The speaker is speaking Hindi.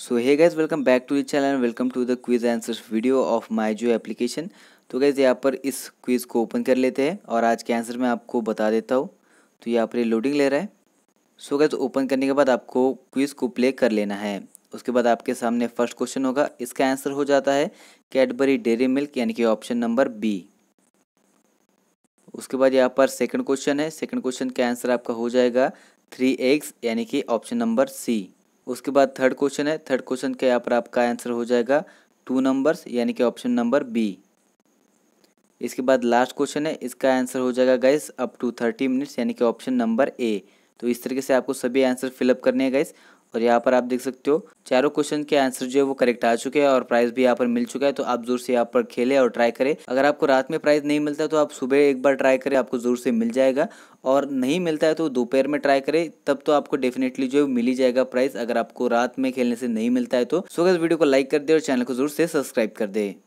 so hey guys welcome back to the channel welcome to the quiz answer video of my जो एप्लीकेशन तो गाइज़ यहाँ पर इस क्विज़ को ओपन कर लेते हैं और आज के आंसर मैं आपको बता देता हूँ तो यहाँ पर ये लोडिंग ले रहा है सो गाइज़ ओपन करने के बाद आपको क्विज़ को प्ले कर लेना है उसके बाद आपके सामने फर्स्ट क्वेश्चन होगा इसका आंसर हो जाता है कैडबरी डेरी मिल्क यानी कि ऑप्शन नंबर बी उसके बाद यहाँ पर सेकंड क्वेश्चन है सेकंड क्वेश्चन का आंसर आपका हो जाएगा थ्री एग्स यानी कि ऑप्शन नंबर सी उसके बाद थर्ड क्वेश्चन है थर्ड क्वेश्चन के यहाँ पर आपका आंसर हो जाएगा टू नंबर्स यानी कि ऑप्शन नंबर बी इसके बाद लास्ट क्वेश्चन है इसका आंसर हो जाएगा guys up to thirty minutes यानी कि ऑप्शन नंबर ए तो इस तरीके से आपको सभी आंसर फिलअप करने हैं गाइस और यहाँ पर आप देख सकते हो चारों क्वेश्चन के आंसर जो है वो करेक्ट आ चुके हैं और प्राइस भी यहाँ पर मिल चुका है तो आप जोर से यहाँ पर खेले और ट्राई करें अगर आपको रात में प्राइस नहीं मिलता तो आप सुबह एक बार ट्राई करें आपको जोर से मिल जाएगा और नहीं मिलता है तो दोपहर में ट्राई करें तब तो आपको डेफिनेटली जो है मिल ही जाएगा प्राइस अगर आपको रात में खेलने से नहीं मिलता है तो सो वीडियो को लाइक कर दे और चैनल को जरूर से सब्सक्राइब कर दे